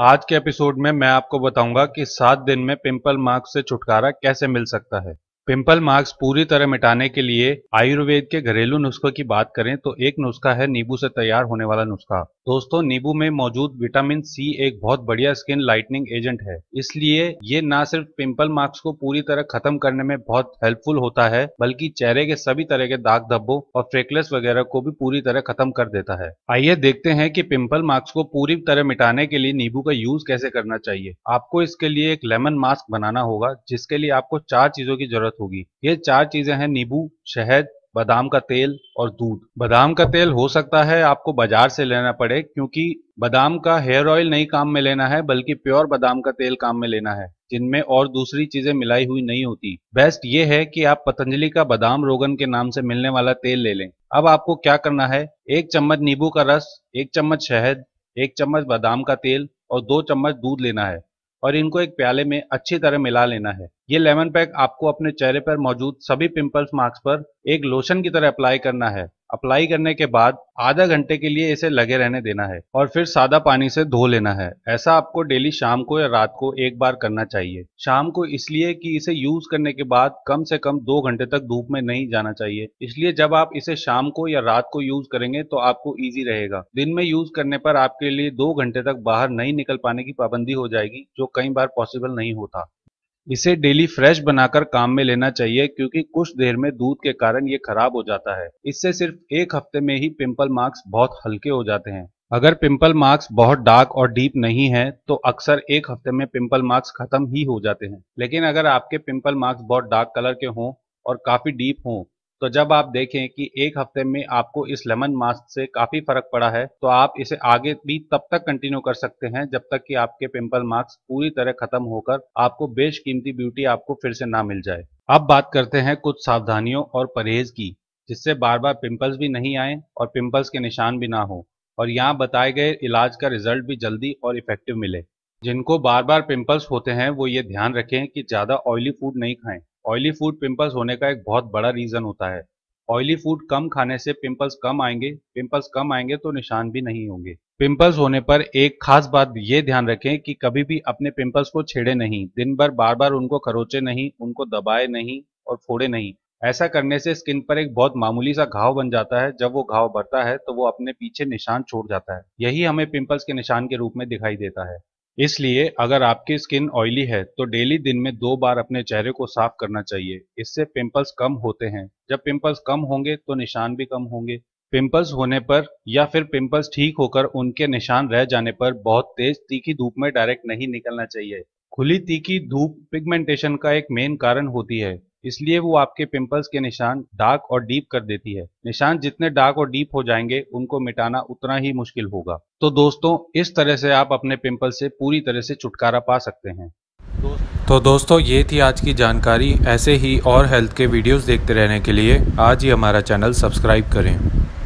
आज के एपिसोड में मैं आपको बताऊंगा कि सात दिन में पिंपल मार्क्स से छुटकारा कैसे मिल सकता है पिंपल मार्क्स पूरी तरह मिटाने के लिए आयुर्वेद के घरेलू नुस्खों की बात करें तो एक नुस्खा है नींबू से तैयार होने वाला नुस्खा दोस्तों नींबू में मौजूद विटामिन सी एक बहुत बढ़िया स्किन लाइटनिंग एजेंट है इसलिए ये ना सिर्फ पिंपल मार्क्स को पूरी तरह खत्म करने में बहुत हेल्पफुल होता है बल्कि चेहरे के सभी तरह के दाग धब्बों और फ्रेकलेस वगैरह को भी पूरी तरह खत्म कर देता है आइए देखते हैं की पिंपल मार्क्स को पूरी तरह मिटाने के लिए नींबू का यूज कैसे करना चाहिए आपको इसके लिए एक लेमन मास्क बनाना होगा जिसके लिए आपको चार चीजों की जरूरत जरूरत होगी ये चार चीजें हैं नींबू शहद बादाम का तेल और दूध बादाम का तेल हो सकता है आपको बाजार से लेना पड़े क्योंकि बादाम का हेयर ऑयल नहीं काम में लेना है बल्कि प्योर बादाम का तेल काम में लेना है जिनमें और दूसरी चीजें मिलाई हुई नहीं होती बेस्ट ये है कि आप पतंजलि का बादाम रोगन के नाम से मिलने वाला तेल ले लें अब आपको क्या करना है एक चम्मच नींबू का रस एक चम्मच शहद एक चम्मच बादाम का तेल और दो चम्मच दूध लेना है और इनको एक प्याले में अच्छी तरह मिला लेना है ये लेमन पैक आपको अपने चेहरे पर मौजूद सभी पिंपल्स मार्क्स पर एक लोशन की तरह अप्लाई करना है अप्लाई करने के बाद आधा घंटे के लिए इसे लगे रहने देना है और फिर सादा पानी से धो लेना है ऐसा आपको डेली शाम को या रात को एक बार करना चाहिए शाम को इसलिए कि इसे यूज करने के बाद कम से कम दो घंटे तक धूप में नहीं जाना चाहिए इसलिए जब आप इसे शाम को या रात को यूज करेंगे तो आपको इजी रहेगा दिन में यूज करने पर आपके लिए दो घंटे तक बाहर नहीं निकल पाने की पाबंदी हो जाएगी जो कई बार पॉसिबल नहीं होता इसे डेली फ्रेश बनाकर काम में लेना चाहिए क्योंकि कुछ देर में दूध के कारण ये खराब हो जाता है इससे सिर्फ एक हफ्ते में ही पिंपल मार्क्स बहुत हल्के हो जाते हैं अगर पिंपल मार्क्स बहुत डार्क और डीप नहीं है तो अक्सर एक हफ्ते में पिंपल मार्क्स खत्म ही हो जाते हैं लेकिन अगर आपके पिंपल मार्क्स बहुत डार्क कलर के हों और काफी डीप हों तो जब आप देखें कि एक हफ्ते में आपको इस लेमन मास्क से काफ़ी फर्क पड़ा है तो आप इसे आगे भी तब तक कंटिन्यू कर सकते हैं जब तक कि आपके पिंपल मार्क्स पूरी तरह खत्म होकर आपको बेशकीमती ब्यूटी आपको फिर से ना मिल जाए अब बात करते हैं कुछ सावधानियों और परहेज की जिससे बार बार पिम्पल्स भी नहीं आए और पिम्पल्स के निशान भी ना हो और यहाँ बताए गए इलाज का रिजल्ट भी जल्दी और इफेक्टिव मिले जिनको बार बार पिंपल्स होते हैं वो ये ध्यान रखें कि ज़्यादा ऑयली फूड नहीं खाएं ऑयली फूड पिंपल्स होने का एक बहुत बड़ा रीज़न होता है ऑयली फूड कम खाने से पिंपल्स कम आएंगे पिंपल्स कम आएंगे तो निशान भी नहीं होंगे पिंपल्स होने पर एक खास बात ये ध्यान रखें कि कभी भी अपने पिंपल्स को छेड़े नहीं दिन भर बार बार उनको खरोचे नहीं उनको दबाए नहीं और फोड़े नहीं ऐसा करने से स्किन पर एक बहुत मामूली सा घाव बन जाता है जब वो घाव बढ़ता है तो वो अपने पीछे निशान छोड़ जाता है यही हमें पिंपल्स के निशान के रूप में दिखाई देता है इसलिए अगर आपकी स्किन ऑयली है तो डेली दिन में दो बार अपने चेहरे को साफ करना चाहिए इससे पिंपल्स कम होते हैं जब पिंपल्स कम होंगे तो निशान भी कम होंगे पिंपल्स होने पर या फिर पिंपल्स ठीक होकर उनके निशान रह जाने पर बहुत तेज तीखी धूप में डायरेक्ट नहीं निकलना चाहिए खुली तीखी धूप पिगमेंटेशन का एक मेन कारण होती है इसलिए वो आपके पिंपल्स के निशान डार्क और डीप कर देती है निशान जितने डार्क और डीप हो जाएंगे उनको मिटाना उतना ही मुश्किल होगा तो दोस्तों इस तरह से आप अपने पिंपल से पूरी तरह से छुटकारा पा सकते हैं तो दोस्तों ये थी आज की जानकारी ऐसे ही और हेल्थ के वीडियोस देखते रहने के लिए आज ही हमारा चैनल सब्सक्राइब करें